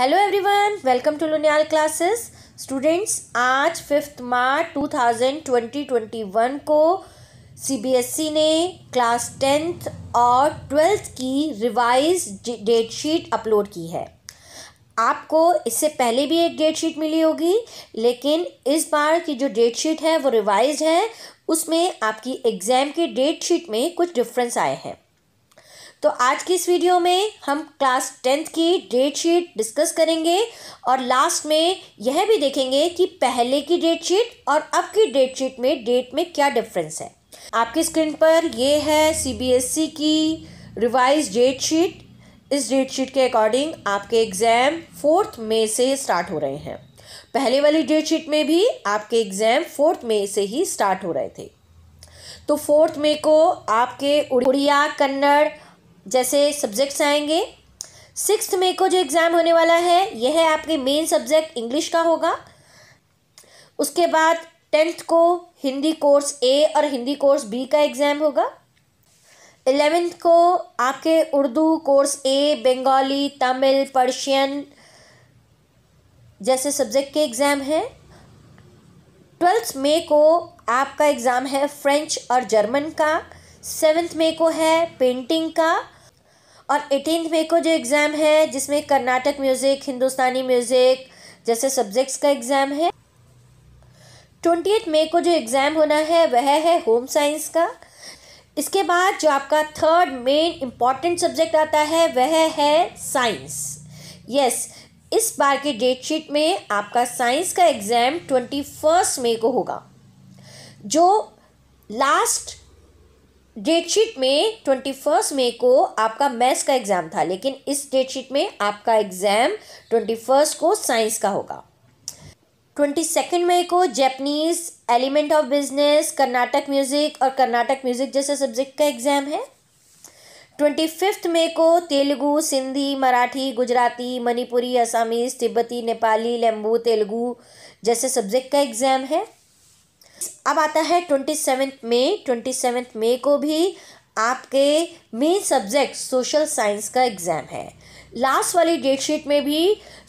hello everyone welcome to Luniyal classes students आज fifth March two thousand twenty twenty one को CBSE e ने class tenth और twelfth की revise date sheet upload की है आपको इससे पहले भी एक डेट शीट मिली होगी लेकिन इस बार की जो डेट शीट है वो रिवाइज है उसमें आपकी एग्ज़ाम की डेट शीट में कुछ डिफरेंस आए हैं तो आज की इस वीडियो में हम क्लास टेंथ की डेट शीट डिस्कस करेंगे और लास्ट में यह भी देखेंगे कि पहले की डेट शीट और अब की डेट शीट में डेट में क्या डिफरेंस है आपकी स्क्रीन पर ये है सीबीएसई e की रिवाइज डेट शीट इस डेट शीट के अकॉर्डिंग आपके एग्ज़ाम फोर्थ मई से स्टार्ट हो रहे हैं पहले वाली डेट शीट में भी आपके एग्ज़ाम फोर्थ मई से ही स्टार्ट हो रहे थे तो फोर्थ मई को आपके उड़िया कन्नड़ जैसे सब्जेक्ट्स आएंगे सिक्स मई को जो एग्ज़ाम होने वाला है यह है आपके मेन सब्जेक्ट इंग्लिश का होगा उसके बाद टेंथ को हिंदी कोर्स ए और हिंदी कोर्स बी का एग्ज़ाम होगा एलेवेंथ को आपके Urdu course A Bengali Tamil Persian जैसे सब्जेक्ट के एग्ज़ाम हैं ट्वेल्थ मई को आपका एग्ज़ाम है फ्रेंच और जर्मन का सेवेंथ मई को है पेंटिंग का और एटीन मे को जो एग्ज़ाम है जिसमें कर्नाटक म्यूज़िक हिंदुस्तानी म्यूज़िक जैसे सब्जेक्ट्स का एग्ज़ाम है ट्वेंटी मे को जो एग्ज़ाम होना है वह है होम साइंस का इसके बाद जो आपका थर्ड मेन इम्पॉर्टेंट सब्जेक्ट आता है वह है साइंस यस yes, इस बार के डेट शीट में आपका साइंस का एग्ज़ाम ट्वेंटी फर्स्ट मे को होगा जो लास्ट डेट शीट में ट्वेंटी फर्स्ट मई को आपका मैथ्स का एग्ज़ाम था लेकिन इस डेट शीट में आपका एग्ज़ाम ट्वेंटी फर्स्ट को साइंस का होगा ट्वेंटी सेकेंड मई को Japanese element of business Carnatic music और कर्नाटक म्यूज़िक जैसे सब्जेक्ट का एग्ज़ाम है ट्वेंटी फिफ्थ मई को तेलुगु सिंधी मराठी गुजराती मणिपुरी असामीज तिब्बती नेपाली लेम्बू तेलुगु जैसे सब्जेक्ट का एग्ज़ाम है अब आता है twenty seventh May twenty seventh May को भी आपके मेन सब्जेक्ट सोशल साइंस का एग्ज़ाम है लास्ट वाली डेट शीट में भी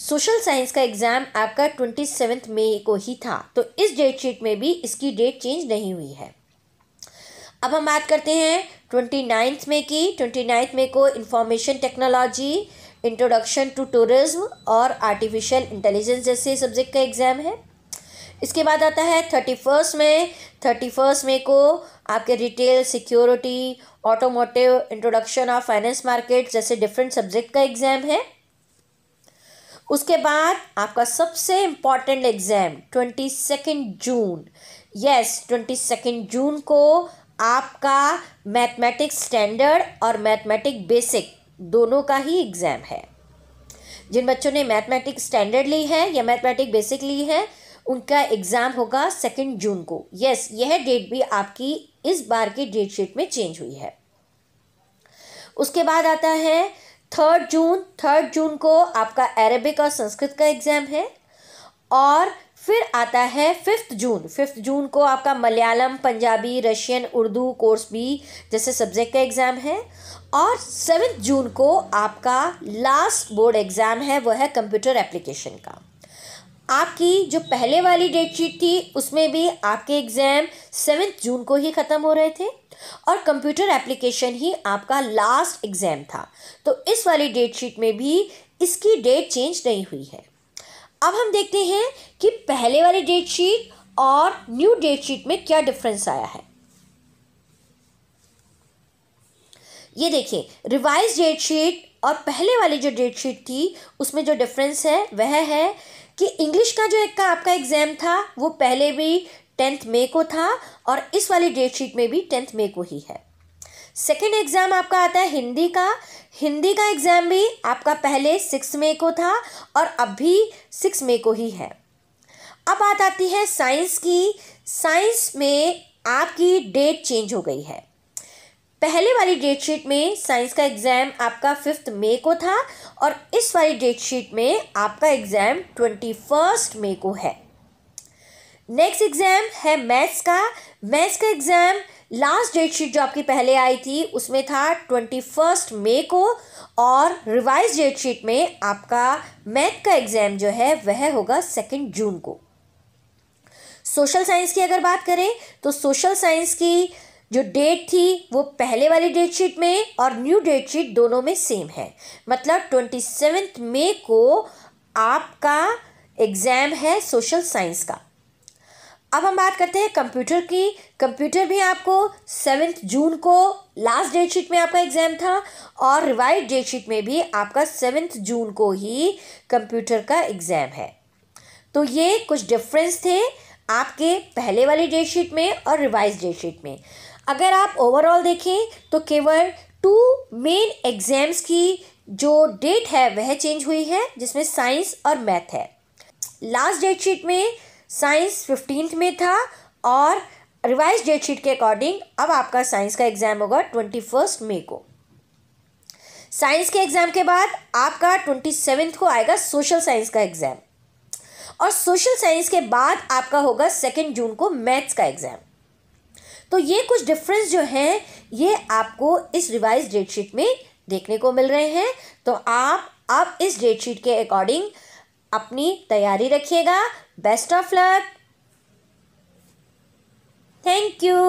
सोशल साइंस का एग्ज़ाम आपका ट्वेंटी सेवेंथ मई को ही था तो इस डेट शीट में भी इसकी डेट चेंज नहीं हुई है अब हम बात करते हैं ट्वेंटी नाइन्थ मे की ट्वेंटी नाइन्थ मे को information technology introduction to tourism और आर्टिफिशियल इंटेलिजेंस जैसे सब्जेक्ट का एग्ज़ाम है इसके बाद आता है thirty first May thirty first May को आपके retail security automotive introduction of finance market जैसे डिफरेंट सब्जेक्ट का एग्ज़ाम है उसके बाद आपका सबसे important exam twenty second June yes twenty second June को आपका मैथमेटिक्स स्टैंडर्ड और मैथमेटिक बेसिक दोनों का ही एग्ज़ाम है जिन बच्चों ने मैथमेटिक्स स्टैंडर्ड ली है या मैथमेटिक बेसिक ली है उनका एग्ज़ाम होगा सेकेंड जून को यस यह डेट भी आपकी इस बार की डेट शीट में चेंज हुई है उसके बाद आता है थर्ड जून थर्ड जून को आपका अरेबिक और संस्कृत का एग्ज़ाम है और फिर आता है फिफ्थ जून फिफ्थ जून को आपका मलयालम पंजाबी रशियन उर्दू कोर्स भी जैसे सब्जेक्ट का एग्ज़ाम है और सेवन्थ जून को आपका लास्ट बोर्ड एग्ज़ाम है वह है कंप्यूटर एप्लीकेशन का आपकी जो पहले वाली डेट शीट थी उसमें भी आपके एग्ज़ाम सेवेंथ जून को ही ख़त्म हो रहे थे और कंप्यूटर एप्लीकेशन ही आपका लास्ट एग्ज़ाम था तो इस वाली डेट शीट में भी इसकी डेट चेंज नहीं हुई है अब हम देखते हैं कि पहले वाली डेट शीट और न्यू डेट शीट में क्या डिफरेंस आया है ये देखिए रिवाइज डेट शीट और पहले वाली जो डेट शीट थी उसमें जो डिफरेंस है वह है कि इंग्लिश का जो एक का आपका एग्ज़ाम था वो पहले भी टेंथ मे को था और इस वाली डेट शीट में भी टेंथ मे को ही है सेकेंड एग्ज़ाम आपका आता है हिंदी का हिंदी का एग्ज़ाम भी आपका पहले सिक्स मे को था और अब भी सिक्स मे को ही है अब बात आती है साइंस की साइंस में आपकी डेट चेंज हो गई है पहले वाली डेट शीट में साइंस का एग्ज़ाम आपका फिफ्थ मे को था और इस वाली डेट शीट में आपका एग्ज़ाम ट्वेंटी फर्स्ट मे को है नेक्स्ट एग्ज़ाम है मैथ्स का मैथ्स का एग्ज़ाम लास्ट डेट शीट जो आपकी पहले आई थी उसमें था ट्वेंटी फर्स्ट मे को और रिवाइज डेट शीट में आपका मैथ का एग्ज़ाम जो है वह होगा सेकेंड जून को सोशल साइंस की अगर बात करें तो सोशल साइंस की जो डेट थी वो पहले वाली डेट शीट में और न्यू डेट शीट दोनों में सेम है मतलब ट्वेंटी सेवेंथ मे को आपका एग्ज़ाम है सोशल साइंस का अब हम बात करते हैं कंप्यूटर की कंप्यूटर भी आपको सेवेंथ जून को लास्ट डेट शीट में आपका एग्ज़ाम था और रिवाइज डेट शीट में भी आपका सेवेंथ जून को ही कंप्यूटर का एग्ज़ाम है तो ये कुछ डिफरेंस थे आपके पहले वाली डेट शीट में और रिवाइज डेट शीट में अगर आप ओवरऑल देखें तो केवल टू मेन एग्ज़ाम्स की जो डेट है वह चेंज हुई है जिसमें साइंस और मैथ है लास्ट डेट शीट में साइंस फिफ्टींथ में था और रिवाइज डेट शीट के अकॉर्डिंग अब आपका साइंस का एग्ज़ाम होगा ट्वेंटी फर्स्ट मे को साइंस के एग्ज़ाम के बाद आपका ट्वेंटी सेवेंथ को आएगा सोशल साइंस का एग्ज़ाम और सोशल साइंस के बाद आपका होगा सेकेंड जून को मैथ्स का एग्ज़ाम तो ये कुछ डिफरेंस जो है ये आपको इस रिवाइज डेट शीट में देखने को मिल रहे हैं तो आप अब इस डेट शीट के अकॉर्डिंग अपनी तैयारी रखिएगा best of luck thank you